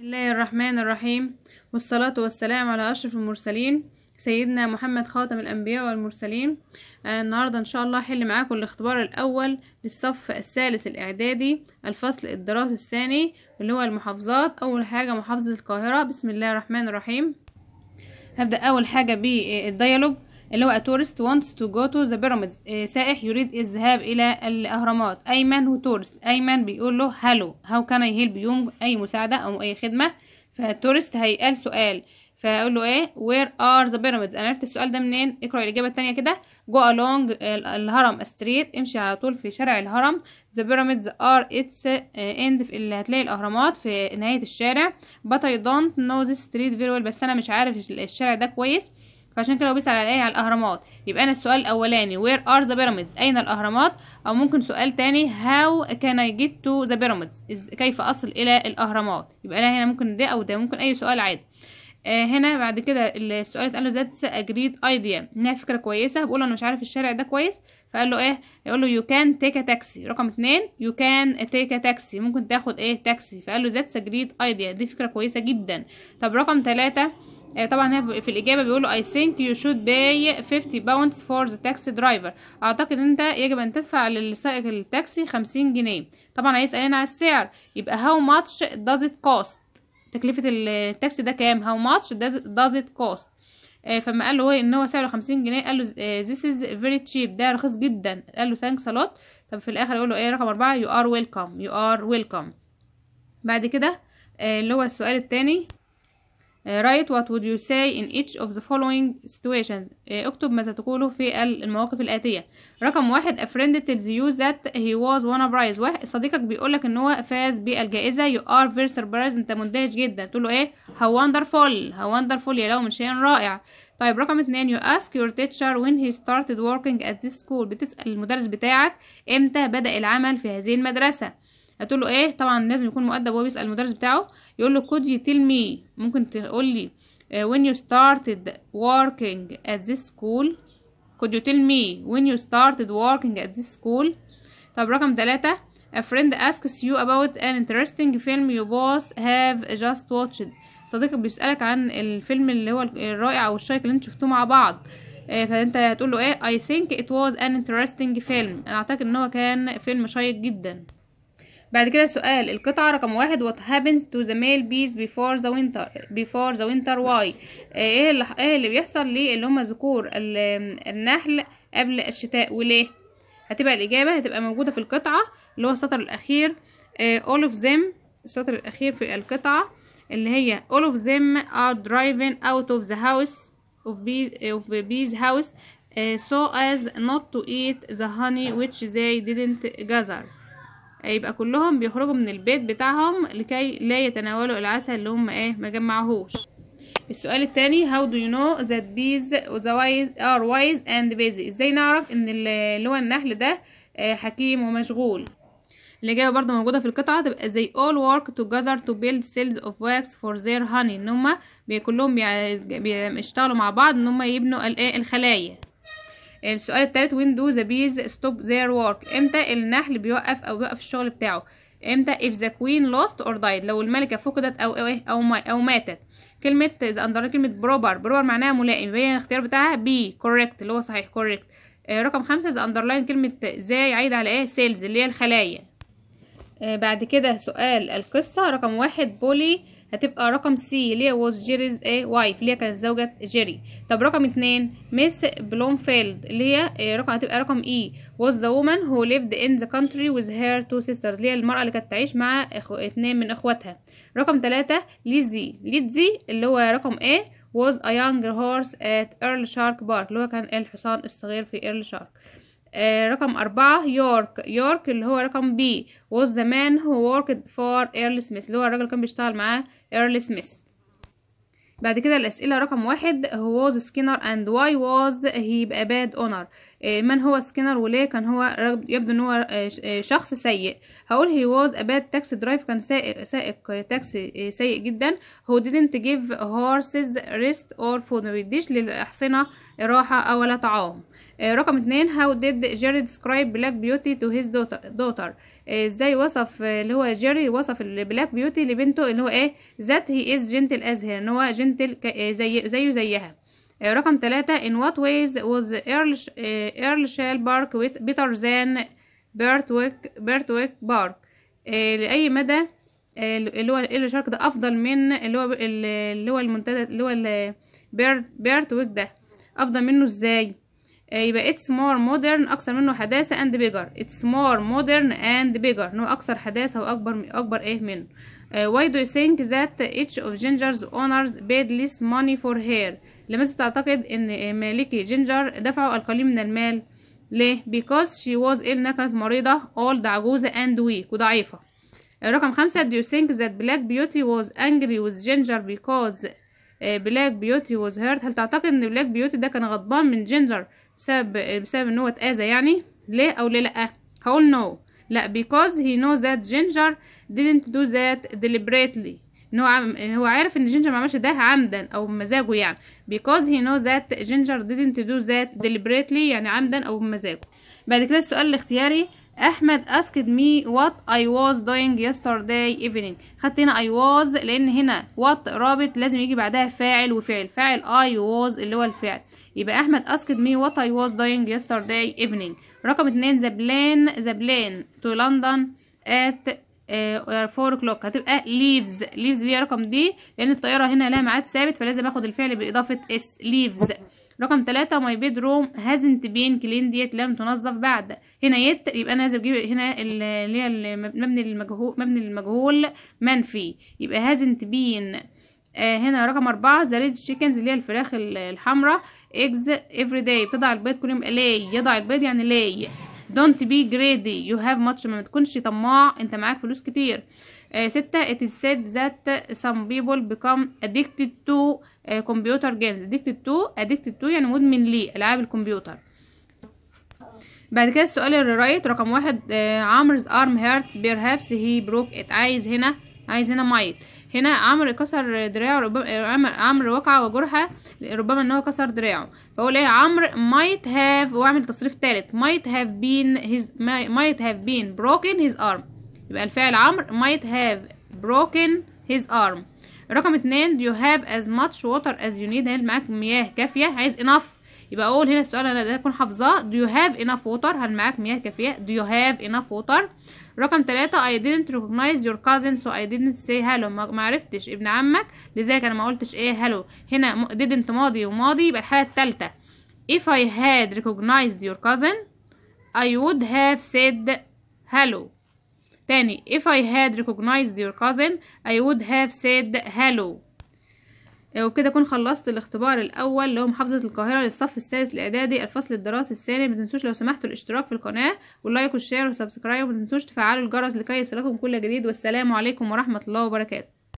بسم الله الرحمن الرحيم والصلاة والسلام على أشرف المرسلين سيدنا محمد خاتم الأنبياء والمرسلين آه، النهاردة إن شاء الله حل معاكم الاختبار الأول للصف الثالث الإعدادي الفصل الدراسي الثاني اللي هو المحافظات أول حاجة محافظة القاهرة بسم الله الرحمن الرحيم هبدأ أول حاجة بالديالوج اللي هو تورست wants to go to the pyramids إيه، سائح يريد الذهاب إلى الأهرامات أيمن هو تورست أيمن بيقول له هلو هاو كان اي هيلب you أي مساعدة أو أي خدمة فالتورست هيقال سؤال فاقول له ايه وير ار ذا بيراميدز انا عرفت السؤال ده منين اقرا الاجابه التانية كده go along الهرم street امشي على طول في شارع الهرم the pyramids are its آه، end في اللي هتلاقي الاهرامات في نهايه الشارع but I don't know this street very well بس انا مش عارف الشارع ده كويس فعشان كده لو بيسأل على ايه على الاهرامات يبقى انا السؤال الاولاني where are the pyramids اين الاهرامات او ممكن سؤال تاني how can I get to the pyramids كيف اصل الى الاهرامات يبقى انا هنا ممكن ده او ده ممكن اي سؤال عادي آه هنا بعد كده السؤال اتقال له ذات اجريد ايديا انها فكره كويسه بقول له انا مش عارف الشارع ده كويس فقال له ايه يقول له يو كان تيك ا تاكسي رقم اتنين يو كان تيك ا تاكسي ممكن تاخد ايه تاكسي فقال له ذات اجريد ايديا دي فكره كويسه جدا طب رقم تلاتة آه، طبعا هنا في الاجابه بيقولوا I think you should pay 50 pounds for the taxi driver اعتقد انت يجب ان تدفع للسائق التاكسي 50 جنيه طبعا هيسالنا على السعر يبقى how much does it cost تكلفه التاكسي ده كام how much does it cost آه، فما قال له ان هو سعره 50 جنيه قال له آه، this is very cheap ده رخيص جدا قال له thanks a lot طب في الاخر يقول له ايه رقم أربعة you are welcome you are welcome بعد كده اللي هو السؤال التاني write what would you say in each of the following situations اكتب ماذا تقوله في المواقف الآتية رقم واحد a friend tells you that he was won a prize واحد صديقك بيقولك ان هو فاز بالجائزة you are very surprised انت مندهش جدا تقول له ايه how wonderful how wonderful يا لو من شيء رائع طيب رقم اتنين you ask your teacher when he started working at this school بتسأل المدرس بتاعك امتى بدأ العمل في هذه المدرسة هتقول له ايه طبعا لازم يكون مؤدب وهو بيسال المدرس بتاعه يقول له could you tell me ممكن تقول لي when you started working at this school could you tell me when you started working at this school طب رقم ثلاثة a friend asks you about an interesting film you both have just watched صديقك بيسألك عن الفيلم اللي هو الرائع او الشيق اللي انتوا شفتوه مع بعض فانت هتقول له ايه I think it was an interesting film انا اعتقد ان هو كان فيلم شيق جدا بعد كده سؤال القطعة رقم واحد what happens to the male bees before the winter before the winter why ايه اللي ايه اللي بيحصل ليه اللي هما ذكور النحل قبل الشتاء وليه هتبقى الإجابة هتبقى موجودة في القطعة اللي هو السطر الأخير all of them السطر الأخير في القطعة اللي هي all of them are driving out of the house of bees, of bees house uh, so as not to eat the honey which they didn't gather يبقى كلهم بيخرجوا من البيت بتاعهم لكي لا يتناولوا العسل اللي هم ايه مجمعهوش السؤال التاني how do you know that bees are wise and busy ازاي نعرف ان اللي هو النحل ده آه، حكيم ومشغول الإجابة برده موجودة في القطعة تبقى زي all work together to build cells of wax for their honey إن هما كلهم بيشتغلوا مع بعض إن هما يبنوا إيه، الخلايا السؤال الثالث when do the bees stop their work امتى النحل بيوقف او بيوقف الشغل بتاعه امتى if the queen lost or died لو الملكه فقدت او او إيه، او, أو ماتت كلمه اذا اندر كلمه بروبر بروبر معناها ملائم هي الاختيار بتاعها بي correct اللي هو صحيح correct آه رقم خمسة اذا اندرلاين كلمه زي عايد على ايه سيلز اللي هي الخلايا آه بعد كده سؤال القصه رقم واحد بولي هتبقى رقم سي اللي هي ووز جيريز ايه وايف اللي هي كانت زوجة جيري طب رقم اتنين ميس بلومفيلد اللي هي آه، رقم هتبقى رقم اي e، was ذا وومن هو ليفد ان ذا كونتري ويز هير تو سيسترز اللي هي المرأة اللي كانت تعيش مع اخو اتنين من اخواتها رقم تلاتة ليزي ليزي اللي هو رقم ايه was a young horse at Earl Shark Park اللي هو كان الحصان الصغير في Earl Shark آه، رقم أربعة يورك يورك اللي هو رقم بي was the man who worked for Earl Smith اللي هو الرجل كان بيشتغل معاه ايرل سميث بعد كده الأسئلة رقم واحد هو was Skinner and why was he a bad owner آه، من هو سكينر وليه كان هو يبدو ان هو آه، آه، شخص سيء هقول هي واز اباد تاكسي درايف كان سائق سائق تاكسي سيء جدا هو didn't give horses rest or food ما بيديش للأحصنة راحة أو لا طعام رقم اتنين هاو ديد جيري ديسكرايب بلاك بيوتي تو هيز دوتر ازاي وصف اللي هو جيري وصف البلاك بيوتي لبنته اللي هو ايه ذات هي از جنتل از هير ان هو جنتل زي زيه زيها رقم ثلاثة in what ways was Earl, eh, Earl Shell Park with better than Bertwick, Bertwick Park eh, لأي مدى eh, اللي هو ايرل شارك ده أفضل من اللي هو اللي هو المنتدى اللي هو بيرتويك ده أفضل منه ازاي يبقى it's more modern اكثر منه حداثه and bigger it's more modern and bigger إنه اكثر حداثه واكبر اكبر ايه منه why do you think that each of Ginger's owners paid less money for her لماذا تعتقد ان مالكي جينجر دفعوا القليل من المال ليه because she was ill انها كانت مريضه old عجوزه and weak وضعيفه رقم خمسة do you think that black beauty was angry with ginger because black beauty was hurt هل تعتقد ان black beauty ده كان غضبان من ginger بسبب بسبب ان هو اتاذى يعني ليه او ليه لا هقول نو no. لا because he knows that ginger didn't do that deliberately ان هو عم... هو عارف ان جينجر ما عملش ده عمدا او بمزاجه يعني because he knows that ginger didn't do that deliberately يعني عمدا او بمزاجه بعد كده السؤال الاختياري أحمد asked me what I was doing yesterday evening خدت هنا I was لأن هنا what رابط لازم يجي بعدها فاعل وفعل فاعل I was اللي هو الفعل يبقى أحمد asked me what I was doing yesterday evening رقم اتنين the plan the plan to London at 4 آه، o'clock هتبقى leaves leaves ليها رقم دي لان الطياره هنا لها ميعاد ثابت فلازم اخد الفعل باضافه اس leaves رقم 3 ماي بيد روم هازنت بين كلين ديت لم تنظف بعد هنا يت يبقى انا لازم اجيب هنا اللي هي المبني المجهول مبني المجهول منفي يبقى هازنت آه، بين هنا رقم أربعة ذا ريد تشيكنز اللي هي الفراخ الحمراء ايجز افري داي بتضع البيض كل يوم لاي يضع البيض يعني لاي don't be greedy you have much ما تكونش طماع انت معاك فلوس كتير آه ستة it is said that some people become addicted to آه computer games addicted to addicted to يعني مدمن ليه العاب الكمبيوتر بعد كده السؤال اللي رايت رقم واحد آه عمرز arm hurts perhaps he broke it عايز هنا عايز هنا might هنا عمرو كسر دراعه ربما عمرو وقع وجرح ربما ان هو كسر دراعه بقول ايه عمرو might have واعمل تصريف ثالث might have been his might have been broken his arm يبقى الفعل عمرو might have broken his arm رقم اتنين you have as much water as you need هل معاك مياه كافية عايز enough يبقى اقول هنا السؤال انا ده اكون حافظاه do you have enough water هل معاك مياه كافية do you have enough water رقم ثلاثة I didn't recognize your cousin so I didn't say hello ما عرفتش ابن عمك لذلك انا ما قلتش ايه hello هنا didn't ماضي وماضي يبقى الحالة الثالثة if I had recognized your cousin I would have said hello تاني if I had recognized your cousin I would have said hello آه، وبكده اكون خلصت الاختبار الاول اللي هو محافظه القاهره للصف السادس الاعدادي الفصل الدراسي الثاني ما تنسوش لو سمحتوا الاشتراك في القناه واللايك والشير والسبسكرايب وما تنسوش تفعلوا الجرس لكي يصلكم كل جديد والسلام عليكم ورحمه الله وبركاته